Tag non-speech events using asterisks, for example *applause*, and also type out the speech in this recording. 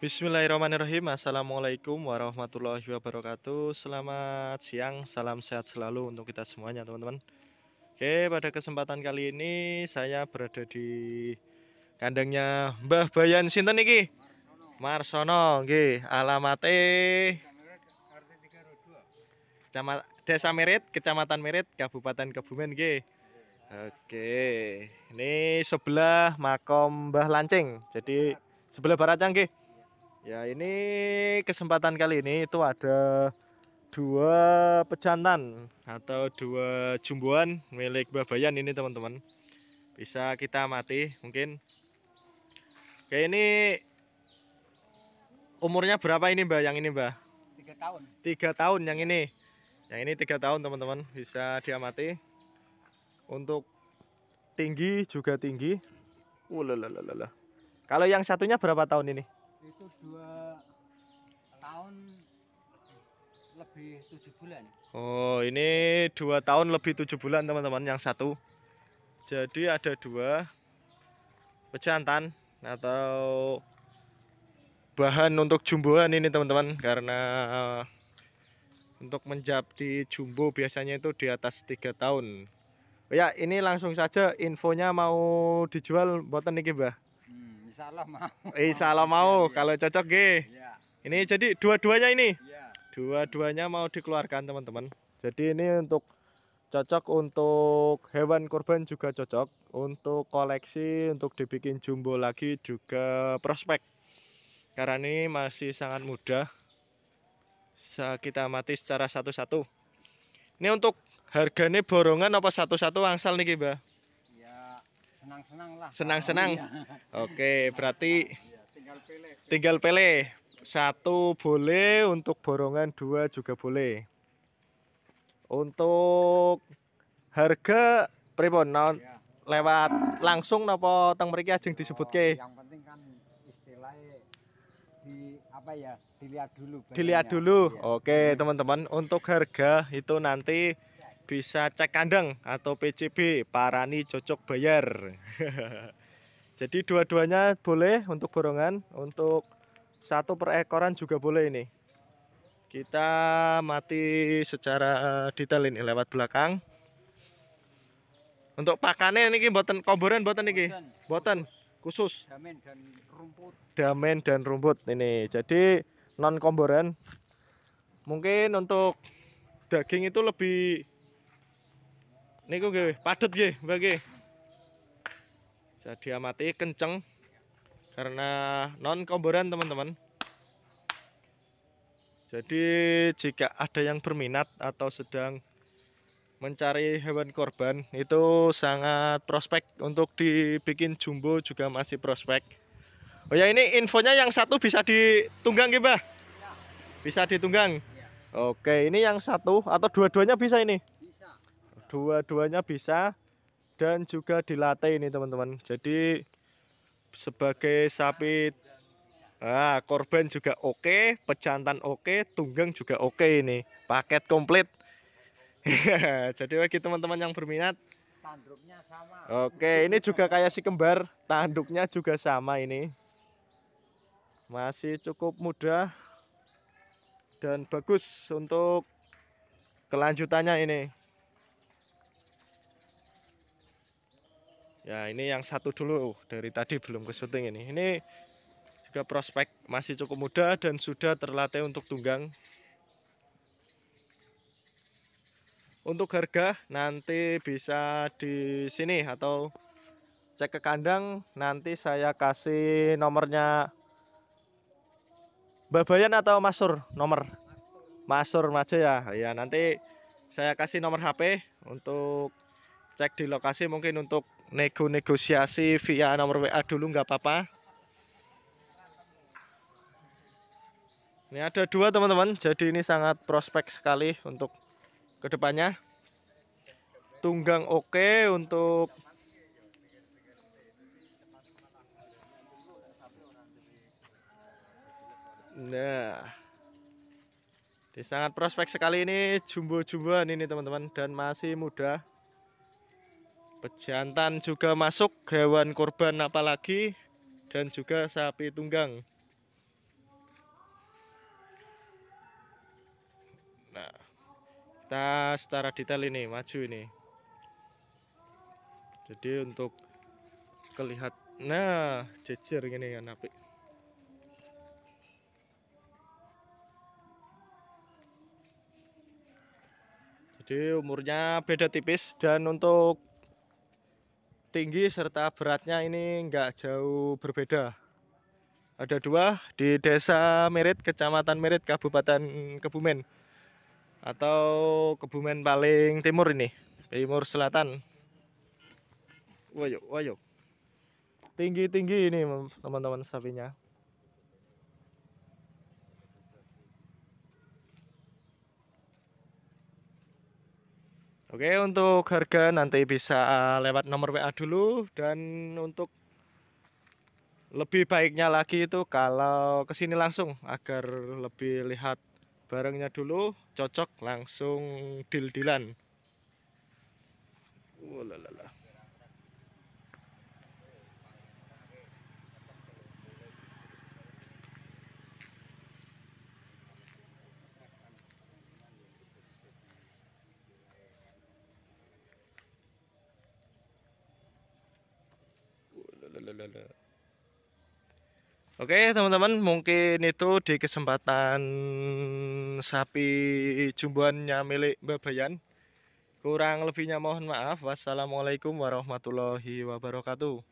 Bismillahirrahmanirrahim Assalamualaikum warahmatullahi wabarakatuh Selamat siang Salam sehat selalu untuk kita semuanya teman-teman Oke pada kesempatan kali ini Saya berada di Kandangnya Mbah Bayan Sinten iki Marsono Oke alamatnya Desa Merit Kecamatan Merit Kabupaten Kebumen Oke Oke Ini sebelah makom Mbah Lancing Jadi sebelah baratnya Oke Ya ini kesempatan kali ini itu ada dua pejantan atau dua jumbuan milik babayan ini teman-teman. Bisa kita mati mungkin. Oke ini umurnya berapa ini mbak yang ini mbak? Tiga tahun. Tiga tahun yang ini. Yang ini tiga tahun teman-teman bisa diamati. Untuk tinggi juga tinggi. Uh lalala. Kalau yang satunya berapa tahun ini? itu dua tahun lebih tujuh bulan. Oh, ini dua tahun lebih tujuh bulan teman-teman yang satu. Jadi ada dua pejantan atau bahan untuk jumboan ini teman-teman karena untuk menjadi jumbo biasanya itu di atas tiga tahun. Oh ya, ini langsung saja infonya mau dijual buatan niki, Mbah. Insya Allah mau. Insya eh, Allah *laughs* mau. Ya, Kalau cocok ge. Ya. Ini jadi dua-duanya ini. Ya. Dua-duanya mau dikeluarkan teman-teman. Jadi ini untuk cocok untuk hewan kurban juga cocok. Untuk koleksi untuk dibikin jumbo lagi juga prospek. Karena ini masih sangat mudah. Kita mati secara satu-satu. Ini untuk harganya borongan apa satu-satu angsal nih, Mbak? senang-senang lah senang-senang iya. *laughs* oke berarti tinggal pilih tinggal pilih satu boleh untuk borongan dua juga boleh untuk harga pripun non nah, lewat langsung napa teng mriki ajeng disebutke oh, yang penting kan istilahnya di apa ya dilihat dulu dilihat dulu ya. oke teman-teman untuk harga itu nanti bisa cek kandang atau PCB Parani cocok bayar *laughs* jadi dua-duanya boleh untuk borongan untuk satu per ekoran juga boleh ini kita mati secara detail ini lewat belakang untuk pakannya ini boten komboran boten ini boten khusus damen dan rumput damen dan rumput ini jadi non komboran mungkin untuk daging itu lebih niku nggih padet nggih bagi Jadi amati kenceng karena non komboran teman-teman. Jadi jika ada yang berminat atau sedang mencari hewan korban itu sangat prospek untuk dibikin jumbo juga masih prospek. Oh ya ini infonya yang satu bisa ditunggang gimana Bisa ditunggang. Oke, ini yang satu atau dua-duanya bisa ini? dua-duanya bisa dan juga dilatih ini teman-teman jadi sebagai sapi ah, korban juga oke okay, pejantan oke okay, tunggang juga oke okay ini paket komplit *laughs* jadi bagi teman-teman yang berminat tanduknya sama oke ini juga kayak si kembar tanduknya juga sama ini masih cukup mudah dan bagus untuk kelanjutannya ini ya ini yang satu dulu dari tadi belum ke syuting ini ini juga prospek masih cukup muda dan sudah terlatih untuk tunggang untuk harga nanti bisa di sini atau cek ke kandang nanti saya kasih nomornya Mbak Bayan atau Masur nomor Masur aja ya ya nanti saya kasih nomor HP untuk cek di lokasi mungkin untuk nego negosiasi via nomor WA dulu nggak apa-apa ini ada dua teman-teman jadi ini sangat prospek sekali untuk kedepannya tunggang oke untuk nah ini sangat prospek sekali ini jumbo-jumboan ini teman-teman dan masih muda pejantan juga masuk hewan korban apalagi dan juga sapi tunggang nah kita secara detail ini maju ini jadi untuk kelihat nah jejer ini ya kan, napi jadi umurnya beda tipis dan untuk tinggi serta beratnya ini nggak jauh berbeda ada dua di desa Merit kecamatan Merit Kabupaten Kebumen atau Kebumen paling timur ini timur selatan wayo wayo tinggi-tinggi ini teman-teman sapinya Oke untuk harga nanti bisa eh, lewat nomor WA dulu dan untuk lebih baiknya lagi itu kalau kesini langsung agar lebih lihat barangnya dulu cocok langsung deal-dealan. Oh, Oke teman-teman mungkin itu di kesempatan sapi jumboannya milik Mbak Bayan Kurang lebihnya mohon maaf Wassalamualaikum warahmatullahi wabarakatuh